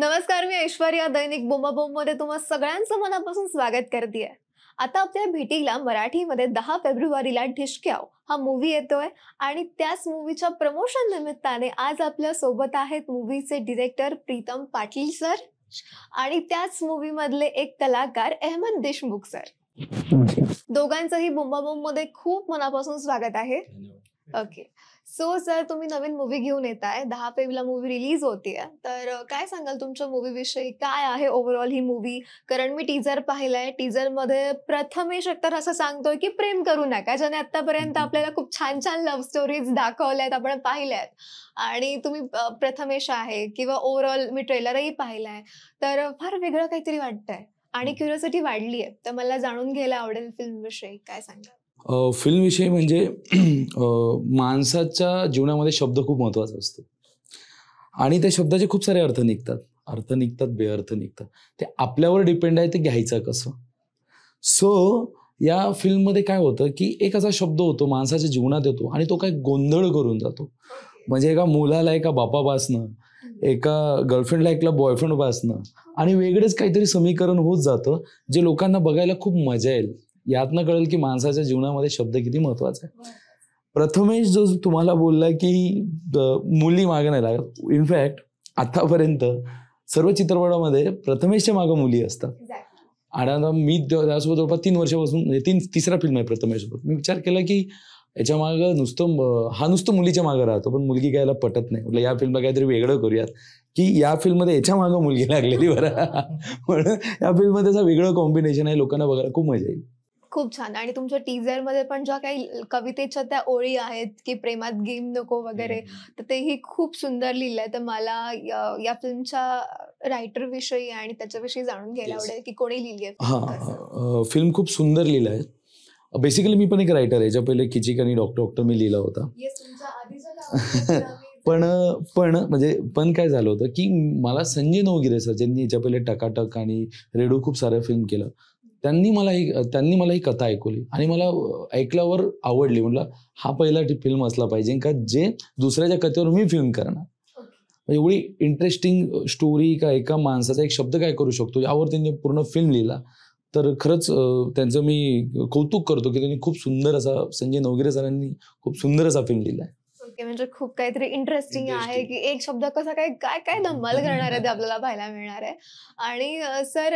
नमस्कार मी ऐश्वर्या दैनिक बोंबाबोंब मध्ये तुम्हा सगळ्यांचं मनापासून स्वागत करते आता आपल्या भेटीला मराठीमध्ये दहा फेब्रुवारीला ढिशक्याव हा मूवी येतोय आणि त्याच मूवीच्या प्रमोशन निमित्ताने आज आपल्या सोबत आहेत मूवीचे डिरेक्टर प्रीतम पाटील सर आणि त्याच मूवी मधले एक कलाकार अहमद देशमुख सर दोघांचंही बोंबाबोंब मध्ये खूप मनापासून स्वागत आहे ओके सो सर तुम्ही नवीन मूवी घेऊन येत आहे दहा फेबला मूवी रिलीज होते तर काय सांगाल तुमच्या मूवी विषयी काय आहे ओव्हरऑल ही मूवी कारण मी टीजर पाहिलाय टीजर मध्ये प्रथमेश तर असं सांगतोय की प्रेम करू नका ज्याने आतापर्यंत आपल्याला खूप छान छान लव्ह स्टोरीज दाखवल्यात आपण पाहिल्यात आणि तुम्ही प्रथमेश आहे किंवा ओव्हरऑल मी ट्रेलरही पाहिलाय तर फार वेगळं काहीतरी वाटतंय आणि क्युरियोसिटी वाढली आहे तर मला जाणून घ्यायला आवडेल फिल्म विषयी काय सांगाल फिल्मविषयी म्हणजे माणसाच्या जीवनामध्ये शब्द खूप महत्वाचा असतो आणि त्या शब्दाचे खूप सारे अर्थ निघतात अर्थ निघतात बेअर्थ निघतात ते आपल्यावर डिपेंड आहे ते घ्यायचं कसं सो या फिल्ममध्ये काय होतं की एक असा शब्द होतो माणसाच्या जीवनात येतो आणि तो काय गोंधळ करून जातो म्हणजे एका मुलाला एका बापापासनं एका गर्लफ्रेंडला एकला बॉयफ्रेंड आणि वेगळेच काहीतरी समीकरण होत जातं जे लोकांना बघायला खूप मजा येईल यातनं कळेल की माणसाच्या जीवनामध्ये शब्द किती महत्वाचा आहे प्रथमेश जो तुम्हाला बोलला की मुली मागं नाही लागत इनफॅक्ट आतापर्यंत सर्व चित्रपटामध्ये प्रथमेशच्या मागं मुली असतात आणि आता मी त्यासोबत जवळपास तीन वर्षापासून म्हणजे तीन तिसरा फिल्म आहे प्रथमेशसोबत मी विचार केला की याच्या मागं नुसतं हा नुसतं मुलीच्या मागं राहतो पण मुलगी कायला पटत नाही म्हटलं या फिल्मला काहीतरी वेगळं करूयात की या फिल्ममध्ये याच्या मागं मुलगी लागलेली बरं म्हणून या फिल्ममध्ये वेगळं कॉम्बिनेशन आहे लोकांना बघायला खूप मजा येईल खूप छान आणि तुमच्या टीजर मध्ये पण ज्या काही कवितेच्या त्या ओळी आहेत की प्रेमात गेम नको वगैरे तर ही खूप सुंदर आहे तर मला या फिल्मच्या रायटर विषयी आणि त्याच्याविषयी जाणून घ्यायला आवडेल की कोणी लिहिली हा फिल्म खूप सुंदर लिहिलं आहे बेसिकली मी पण एक रायटर ज्या पहिले किचिक आणि डॉक्टर डॉक्टर मी लिहिला होता पण पण म्हणजे पण काय झालं होतं की मला संजय नवगिरे सर ज्यांनी याच्या पहिले टकाटक आणि रेडू खूप सारे फिल्म केलं त्यांनी मला ही त्यांनी मला ही कथा ऐकवली आणि मला ऐकल्यावर आवडली म्हटलं हा पहिला फिल्म असला पाहिजे का जे दुसऱ्याच्या कथेवर मी फिल्म करणार म्हणजे एवढी इंटरेस्टिंग स्टोरी का एका माणसाचा एक शब्द काय करू शकतो यावर त्यांनी पूर्ण फिल्म लिहिला तर खरंच त्यांचं मी कौतुक करतो की त्यांनी खूप सुंदर असा संजय नवगिरे सरांनी खूप सुंदर असा फिल्म लिहिला ओके म्हणजे खूप काहीतरी इंटरेस्टिंग आहे की एक शब्द कसा काय काय काय धम्माल करणार आहे ते आपल्याला पाहायला मिळणार आहे आणि सर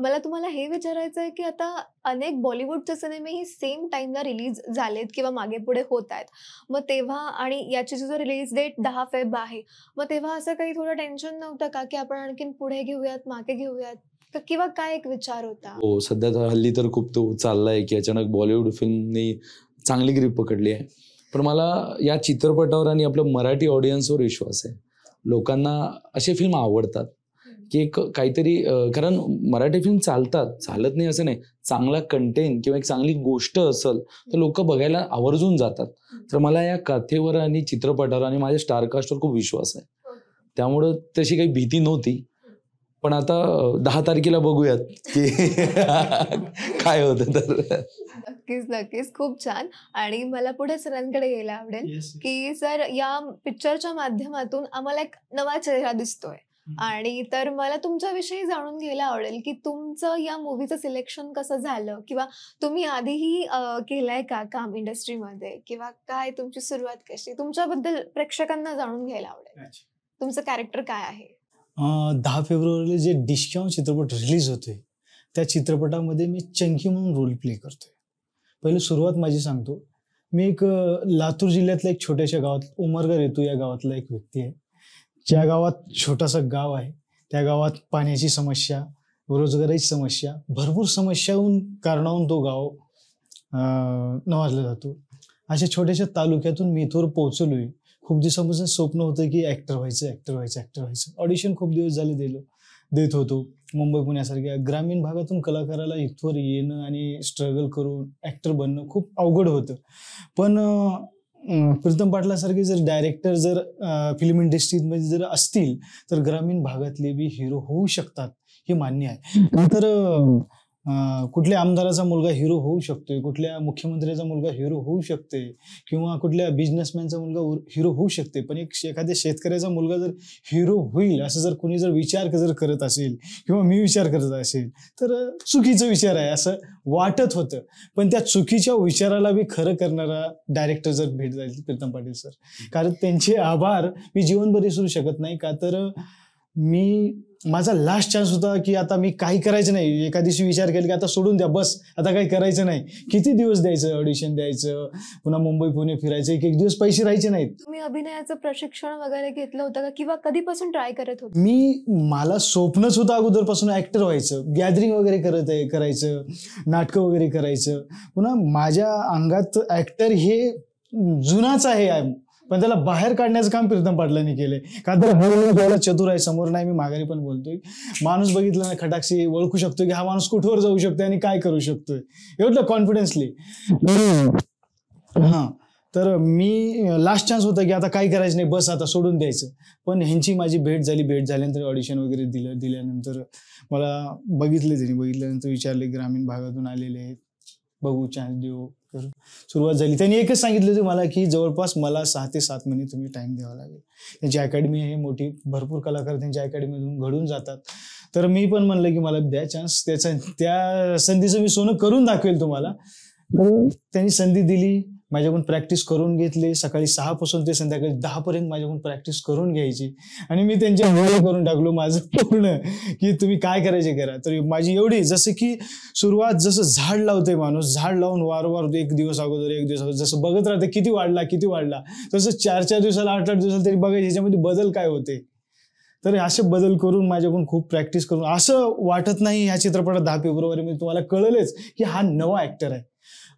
मला तुम्हाला हे विचारायचं आहे की आता अनेक बॉलिवूडचे सिनेमे ही सेम टाइमला रिलीज झालेत किंवा मागे पुढे होत आहेत मग तेव्हा आणि याची जो रिलीज डेट दहा फेब आहे मग तेव्हा असं काही थोडं टेन्शन नव्हतं का की आपण आणखीन पुढे घेऊयात मागे घेऊयात किंवा काय एक विचार होता हो सध्या हल्ली तर खूप तो चाललाय की अचानक बॉलिवूड फिल्मनी चांगली ग्रीप पकडली आहे पण मला या चित्रपटावर आणि आपल्या मराठी ऑडियन्सवर विश्वास आहे लोकांना असे फिल्म आवडतात की एक काहीतरी कारण मराठी फिल्म चालतात चालत नाही असं नाही चांगला कंटेंट किंवा एक चांगली गोष्ट असेल तर लोक बघायला आवर्जून जातात तर मला या कथेवर आणि चित्रपटावर आणि माझ्या स्टारकास्टवर खूप विश्वास आहे त्यामुळं तशी काही भीती नव्हती पण आता दहा तारखेला बघूयात की काय होतं तर नक्कीच नक्कीच खूप छान आणि मला पुढे सरांकडे यायला आवडेल की सर या पिक्चरच्या माध्यमातून आम्हाला एक नवा चेहरा दिसतोय आणि तर मला तुमच्याविषयी जाणून घ्यायला आवडेल की तुमचं या मूवीचं सिलेक्शन कसं झालं किंवा तुम्ही आधीही केलंय का काम इंडस्ट्रीमध्ये किंवा काय तुमची सुरुवात कशी तुमच्याबद्दल प्रेक्षकांना जाणून घ्यायला आवडेल तुमचं कॅरेक्टर काय आहे दहा फेब्रुवारीला जे डिस्काउंट चित्रपट रिलीज होते त्या चित्रपटामध्ये मी चंकी म्हणून रोल प्ले करतोय पहिली सुरुवात माझी सांगतो मी एक लातूर जिल्ह्यातल्या एक छोट्याशा गावात उमरगर येतो या गावातला एक व्यक्ती आहे ज्या गावात छोटासा गाव आहे त्या गावात पाण्याची समस्या रोजगाराची समस्या भरपूर समस्याहून कारणाहून तो गाव नवाजला जातो अशा छोट्याशा तालुक्यातून मी इथवर पोहोचलोय खूप दिवसापासून स्वप्न होतं की ॲक्टर व्हायचं ॲक्टर व्हायचं ॲक्टर व्हायचं ऑडिशन खूप दिवस झाले दिलं देत होतो मुंबई पुण्यासारख्या ग्रामीण भागातून कलाकाराला इथवर येणं आणि स्ट्रगल करून ॲक्टर बनणं खूप अवघड होतं पण प्रीतम पाटलासारखे जर डायरेक्टर जर फिल्म इंडस्ट्रीमध्ये जर असतील तर ग्रामीण भागातले बी हिरो होऊ शकतात हे मान्य आहे तर कुठल्या आमदाराचा मुलगा हिरो होऊ शकतोय कुठल्या मुख्यमंत्र्याचा मुलगा हिरो होऊ शकते किंवा कुठल्या बिझनेसमॅनचा मुलगा हिरो होऊ शकते पण एक एखाद्या शेतकऱ्याचा मुलगा जर हिरो होईल असं जर कोणी जर विचार जर करत असेल किंवा मी विचार करत असेल तर चुकीचा विचार आहे असं वाटत होतं पण त्या चुकीच्या विचाराला बी खरं करणारा डायरेक्टर जर भेट जाईल प्रीतम पाटील सर कारण त्यांचे आभार मी जीवनभर विसरू शकत नाही का तर मी माझा लास्ट चान्स होता की आता मी काही करायचं नाही एका दिवशी विचार केला की आता सोडून द्या बस आता काही करायचं नाही किती दिवस द्यायचं ऑडिशन द्यायचं पुन्हा मुंबई पुणे फिरायचं एक एक दिवस पैसे राहायचे नाहीत तुम्ही अभिनयाचं प्रशिक्षण वगैरे घेतलं होतं का किंवा कधीपासून ट्राय करत होतो मी मला स्वप्नच होतं अगोदरपासून ऍक्टर व्हायचं गॅदरिंग वगैरे करत आहे करायचं नाटकं वगैरे करायचं पुन्हा माझ्या अंगात ऍक्टर हे जुनाच आहे पण त्याला बाहेर काढण्याचं काम प्रीतम पाटलांनी केलंय का तर हळूहळू चतुर आहे समोर नाही मी माघारी पण बोलतोय माणूस बघितला ना खटाक्षी ओळखू शकतो की हा माणूस कुठवर जाऊ शकतोय आणि काय करू शकतोय एवढं कॉन्फिडन्सली हा तर मी लास्ट चान्स होता की आता काय करायचं नाही बस आता सोडून द्यायचं पण ह्यांची माझी भेट झाली भेट झाल्यानंतर ऑडिशन वगैरे दिलं दिल्यानंतर मला बघितले त्यांनी बघितल्यानंतर विचारले ग्रामीण भागातून आलेले आहेत बघू चान्स देऊ सुरुवात झाली त्यांनी एकच सांगितलं तुम्हाला की जवळपास मला सहा ते सात महिने तुम्ही टाईम द्यावा लागेल त्यांची अकॅडमी आहे मोठी भरपूर कलाकार त्यांच्या अकॅडमीमधून घडून जातात तर मी पण म्हणलं की मला द्या चान्स त्याचा त्या संधीचं मी सोनं करून दाखवेल तुम्हाला त्यांनी संधी दिली माझ्याकडून प्रॅक्टिस करून घेतली सकाळी सहापासून ते संध्याकाळी दहापर्यंत माझ्याकडून प्रॅक्टिस करून घ्यायची आणि मी त्यांच्या हळूहळू करून टाकलो माझं पूर्ण की तुम्ही काय करायचे करा तर माझी एवढी जसं की सुरुवात जसं झाड लावते माणूस झाड लावून वारंवार एक दिवस अगोदर एक दिवस अगोदर जसं बघत राहते किती वाढला किती वाढला तसं चार चार दिवसाला आठ आठ दिवसाला तरी बघायचे ह्याच्यामध्ये बदल काय होते तर असे बदल करून माझ्याकडून खूप प्रॅक्टिस करून असं वाटत नाही ह्या चित्रपटात दहा मी तुम्हाला कळलेच की हा नवा ऍक्टर आहे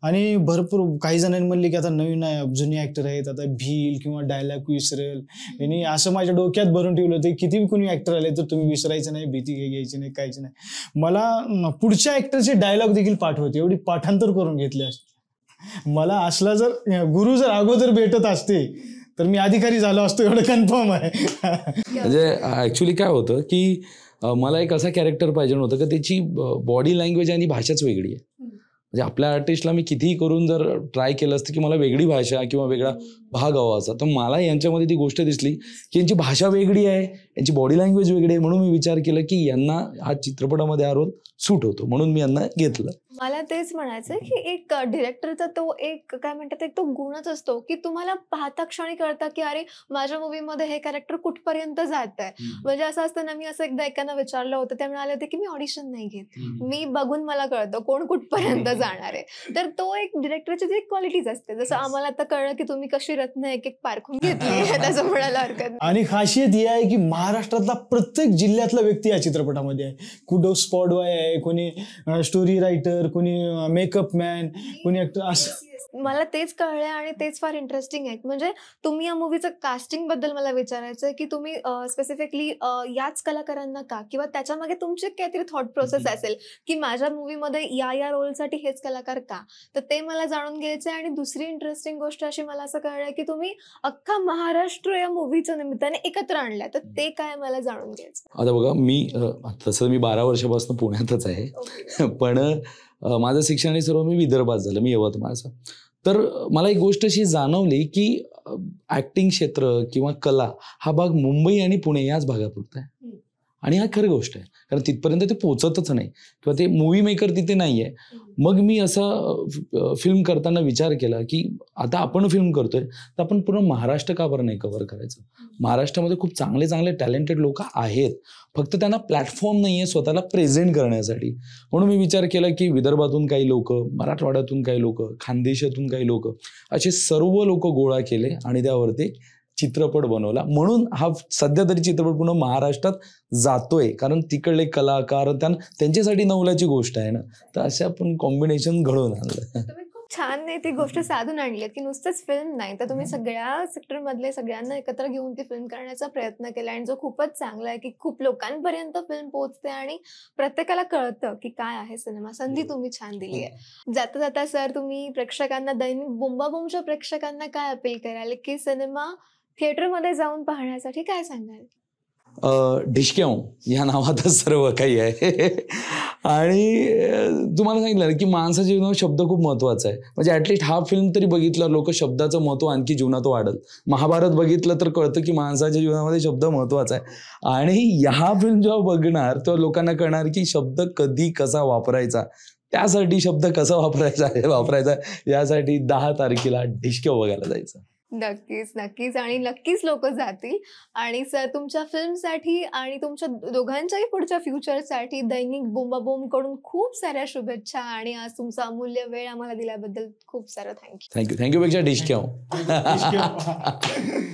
आणि भरपूर काही जणांनी म्हणले की आता नवीन जुनी ऍक्टर आहेत आता भील किंवा डायलॉग विसरेल यांनी असं माझ्या डोक्यात भरून ठेवलं होतं किती कोणी ऍक्टर आले तर तुम्ही विसरायचं नाही भीती घ्यायची नाही काहीच नाही मला पुढच्या ऍक्टरचे डायलॉग देखील पाठवते एवढी पाठांतर करून घेतले असते मला असला जर गुरु जर अगोदर भेटत असते तर मी अधिकारी झालो असतो एवढं कन्फर्म आहे म्हणजे ऍक्च्युली काय होतं की मला एक असा कॅरेक्टर पाहिजे होतं का त्याची बॉडी लँग्वेज आणि भाषाच वेगळी आहे म्हणजे आपल्या आर्टिस्टला मी कितीही करून जर ट्राय केलं असतं की मला वेगळी भाषा किंवा वेगळा भाग हवा असा तर मला यांच्यामध्ये ती गोष्ट दिसली की यांची भाषा वेगळी आहे यांची बॉडी लँग्वेज वेगळी म्हणून मी विचार केला की यांना हा चित्रपटामध्ये हा रोल सूट होतो म्हणून मी यांना घेतलं मला तेच म्हणायचं की एक डिरेक्टरचा तो एक काय म्हणतात एक तो गुणच असतो की तुम्हाला पाहता क्षणी कळतं की अरे माझ्या मूवीमध्ये हे कॅरेक्टर कुठपर्यंत जात आहे म्हणजे असं असताना मी असं एकदा एकानं विचारलं होतं ते म्हणाले होते की मी ऑडिशन नाही घेत मी बघून मला कळतं कोण कुठपर्यंत जाणार आहे तर तो एक डिरेक्टरची एक क्वालिटीज असते जसं आम्हाला आता कळलं की तुम्ही कशी रत्न एक एक पारखून घेतली त्याचं म्हणायला हरकत आणि खासियत ही आहे की महाराष्ट्रातला प्रत्येक जिल्ह्यातला व्यक्ती या चित्रपटामध्ये आहे कुठं स्पॉट बॉय आहे कोणी स्टोरी रायटर कोणी मेकअप मॅन कोणी ॲक्टर असं मला तेच कळलंय आणि तेच फार इंटरेस्टिंग आहे म्हणजे तुम्ही या मूवीचं कास्टिंग बद्दल मला विचारायचं की तुम्ही स्पेसिफिकली याच कलाकारांना का किंवा मागे तुमची काहीतरी थॉट प्रोसेस असेल की माझ्या मूवीमध्ये या या रोलसाठी हेच कलाकार का तर ते मला जाणून घ्यायचंय आणि दुसरी इंटरेस्टिंग गोष्ट अशी मला असं कळलंय की तुम्ही अख्खा महाराष्ट्र या मूवीच्या निमित्ताने एकत्र आणलाय तर ते काय मला जाणून घ्यायचं आता बघा मी तसं मी बारा वर्षापासून पुण्यातच आहे पण माझं शिक्षण सर्व मी विदर्भात झालं मी यवतमाळचं तर मला एक गोष्ट अशी जाणवली की ऍक्टिंग क्षेत्र किंवा कला हा भाग मुंबई आणि पुणे याच भागापुरता आहे आणि हा खरी गोष्ट आहे कारण तिथपर्यंत ते पोचतच नाही किंवा ते मूवी मेकर तिथे नाही मग मी असं फिल्म करताना विचार केला की आता आपण फिल्म करतोय तर आपण पूर्ण महाराष्ट्र का बरं नाही कव्हर करायचं महाराष्ट्रामध्ये खूप चांगले चांगले टॅलेंटेड लोक आहेत फक्त त्यांना प्लॅटफॉर्म नाही आहे स्वतःला प्रेझेंट करण्यासाठी म्हणून मी विचार केला की विदर्भातून काही लोक मराठवाड्यातून काही लोक खानदेशातून काही लोक असे सर्व लोक गोळा केले आणि त्यावरती चित्रपट बनवला म्हणून हा सध्या तरी चित्रपट पूर्ण महाराष्ट्रात जातोय कारण तिकडले कलाकार त्यांच्यासाठी नवलाची गोष्ट आहे ना तर अशा आपण कॉम्बिनेशन घडवून आणलं छान नाही ती गोष्ट साधून आणली की नुसतंच फिल्म नाही तर तुम्ही सगळ्या सेक्टर मधले सगळ्यांना एकत्र घेऊन ती फिल्म करण्याचा प्रयत्न केला आणि जो खूपच चांगला आहे की खूप लोकांपर्यंत फिल्म पोहोचते आणि प्रत्येकाला कळतं की काय आहे सिनेमा संधी तुम्ही छान दिली आहे जाता जाता सर तुम्ही प्रेक्षकांना दैनिक बोंबाबोंबच्या प्रेक्षकांना काय अपील कराल की सिनेमा मध्ये जाऊन पाहण्यासाठी काय सांगाल या नावाचा सर्व काही आहे आणि तुम्हाला सांगितलं की माणसाच्या जीवनावर शब्द खूप महत्त्वाचा आहे म्हणजे ॲटलिस्ट हा फिल्म तरी बघितला लोक शब्दाचं महत्व आणखी जीवनात वाढल महाभारत बघितलं तर कळतं की माणसाच्या जीवनामध्ये शब्द महत्त्वाचा आहे आणि ह्या फिल्म जेव्हा बघणार तेव्हा लोकांना कळणार की शब्द कधी कसा वापरायचा त्यासाठी शब्द कसा वापरायचा आहे वापरायचा यासाठी दहा तारखेला ढिशक्या बघायला जायचं नक्कीच नक्कीच आणि नक्कीच लोक जातील आणि सर तुमच्या फिल्मसाठी आणि तुमच्या दोघांच्याही पुढच्या फ्युचरसाठी दैनिक बोंबाबोंब कडून खूप साऱ्या शुभेच्छा आणि आज तुमचा अमूल्य वेळ आम्हाला दिल्याबद्दल खूप सारं थँक्यू थँक्यू थँक्यू पेक्षा डिश